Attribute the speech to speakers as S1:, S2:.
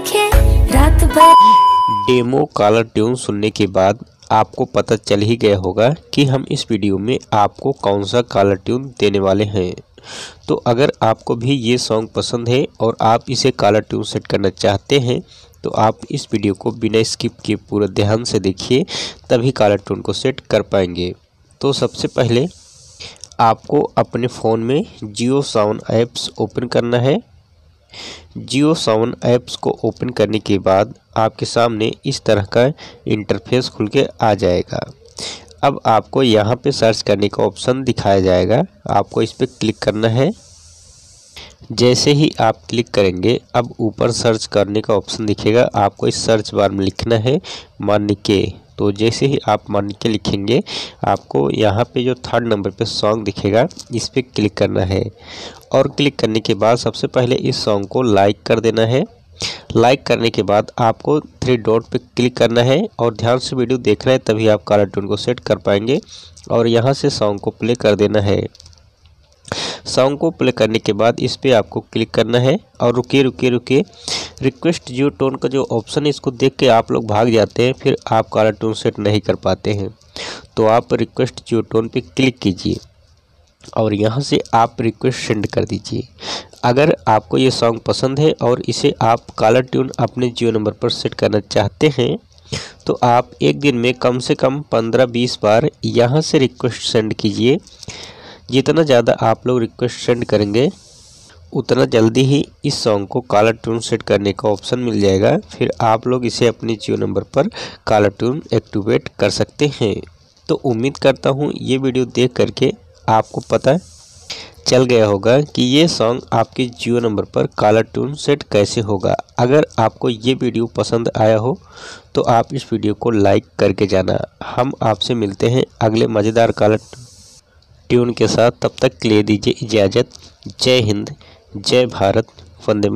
S1: आंखें रात भर डेमो कॉलर ट्यून सुनने के बाद आपको पता चल ही गया होगा कि हम इस वीडियो में आपको कौन सा कॉलर ट्यून देने वाले हैं तो अगर आपको भी ये सॉन्ग पसंद है और आप इसे कॉलर ट्यून सेट करना चाहते हैं तो आप इस वीडियो को बिना स्किप के पूरा ध्यान से देखिए तभी कॉलर ट्यून को सेट कर पाएंगे तो सबसे पहले आपको अपने फ़ोन में जियो साउंड ऐप्स ओपन करना है जियो सावन ऐप्स को ओपन करने के बाद आपके सामने इस तरह का इंटरफेस खुल के आ जाएगा अब आपको यहाँ पे सर्च करने का ऑप्शन दिखाया जाएगा आपको इस पर क्लिक करना है जैसे ही आप क्लिक करेंगे अब ऊपर सर्च करने का ऑप्शन दिखेगा आपको इस सर्च बार में लिखना है मान्य के तो जैसे ही आप मान के लिखेंगे आपको यहाँ पे जो थर्ड नंबर पे सॉन्ग दिखेगा इस पर क्लिक करना है और क्लिक करने के बाद सबसे पहले इस सॉन्ग को लाइक कर देना है लाइक करने के बाद आपको थ्री डॉट पे क्लिक करना है और ध्यान से वीडियो देखना है तभी आप कलर को सेट कर पाएंगे और यहाँ से सॉन्ग को प्ले कर देना है सॉन्ग को प्ले करने के बाद इस पर आपको क्लिक करना है और रुके रुके रुके रिक्वेस्ट जियो टोन का जो ऑप्शन है इसको देख के आप लोग भाग जाते हैं फिर आप काला टोन सेट नहीं कर पाते हैं तो आप रिक्वेस्ट जियो टोन पर क्लिक कीजिए और यहाँ से आप रिक्वेस्ट सेंड कर दीजिए अगर आपको ये सॉन्ग पसंद है और इसे आप कॉलर ट्यून अपने जियो नंबर पर सेट करना चाहते हैं तो आप एक दिन में कम से कम पंद्रह बीस बार यहाँ से रिक्वेस्ट सेंड कीजिए जितना ज़्यादा आप लोग रिक्वेस्ट सेंड करेंगे उतना जल्दी ही इस सॉन्ग को काला ट्यून सेट करने का ऑप्शन मिल जाएगा फिर आप लोग इसे अपने जियो नंबर पर काला ट्यून एक्टिवेट कर सकते हैं तो उम्मीद करता हूँ ये वीडियो देख करके आपको पता चल गया होगा कि ये सॉन्ग आपके जियो नंबर पर काला ट्यून सेट कैसे होगा अगर आपको ये वीडियो पसंद आया हो तो आप इस वीडियो को लाइक करके जाना हम आपसे मिलते हैं अगले मज़ेदार काला ट्यून के साथ तब तक ले दीजिए इजाज़त जय हिंद जय भारत वंदे